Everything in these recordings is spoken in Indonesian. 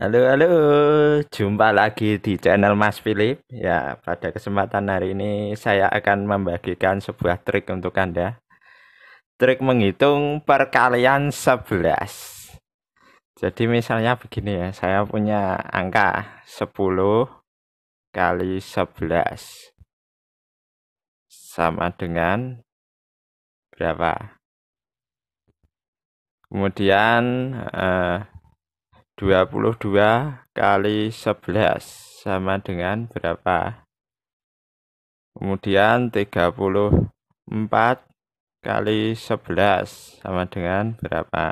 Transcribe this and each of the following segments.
Halo, halo. Jumpa lagi di channel Mas Philip. Ya, pada kesempatan hari ini saya akan membagikan sebuah trik untuk Anda. Trik menghitung perkalian 11. Jadi misalnya begini ya, saya punya angka 10 kali 11 sama dengan berapa? Kemudian eh, 22 kali 11 sama dengan berapa? Kemudian 34 kali 11 sama dengan berapa?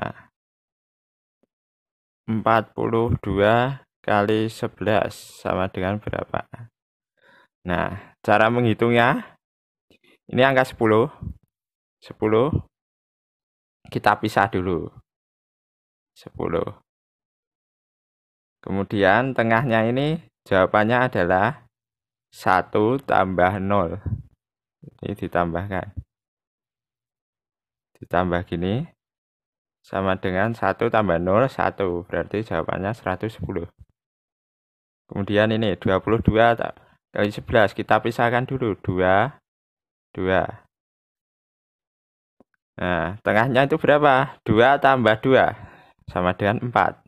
42 kali 11 sama dengan berapa? Nah, cara menghitungnya ini angka 10. 10 kita pisah dulu. 10 Kemudian tengahnya ini jawabannya adalah 1 tambah 0. Ini ditambahkan. Ditambah gini. Sama dengan 1 tambah 0, 1. Berarti jawabannya 110. Kemudian ini 22 kali 11. Kita pisahkan dulu. 2, 2. Nah, tengahnya itu berapa? 2 tambah 2 sama dengan 4.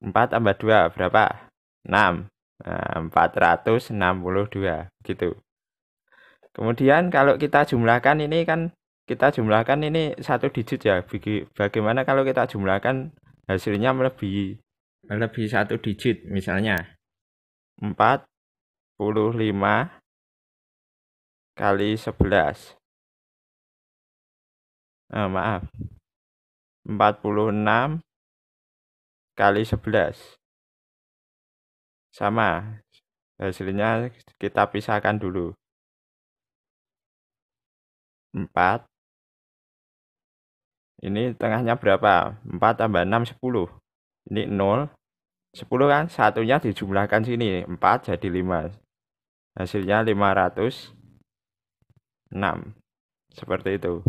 4 tambah 2 berapa? 6. Nah, 462 gitu. Kemudian kalau kita jumlahkan ini kan kita jumlahkan ini satu digit ya. Bagaimana kalau kita jumlahkan hasilnya melebihi melebihi satu digit misalnya 45 kali 11. Eh, maaf. 46 kali 11. Sama. Hasilnya kita pisahkan dulu. 4. Ini tengahnya berapa? 4 tambah 6, 10. Ini 0. 10 kan? Satunya dijumlahkan sini. 4 jadi 5. Hasilnya 506. Seperti itu.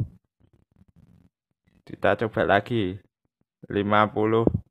Kita coba lagi. 50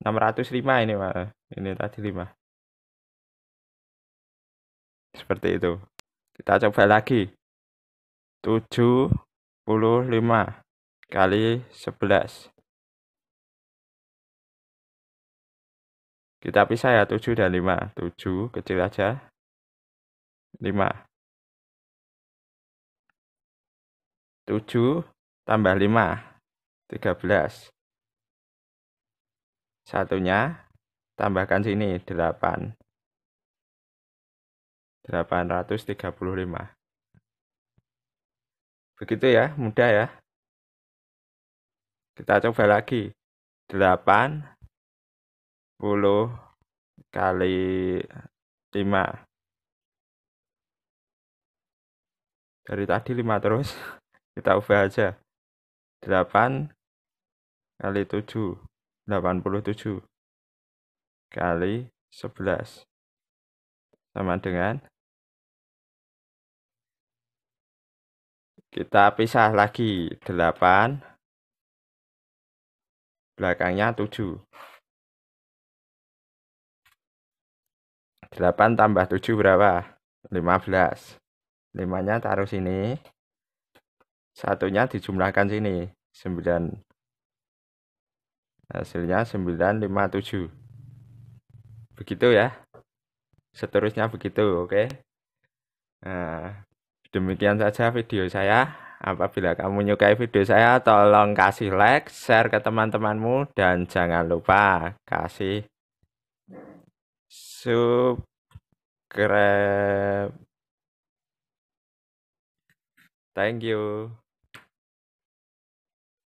605 ini Pak. Ini tadi 5. Seperti itu. Kita coba lagi. 75 kali 11. Kita pisah ya 7 dan 5. 7 kecil aja. 5. 7 tambah 5. 13 satunya tambahkan sini 8 835 begitu ya mudah ya kita coba lagi 8 10 kali 5 dari tadi 5 terus kita ubah aja 8 kali 7 87 kali 11 sama dengan kita pisah lagi 8 belakangnya 7 8 tambah 7 berapa? 15 5 nya taruh sini satunya dijumlahkan sini 9 hasilnya 957 begitu ya seterusnya begitu oke okay? nah, demikian saja video saya apabila kamu menyukai video saya tolong kasih like share ke teman-temanmu dan jangan lupa kasih subscribe thank you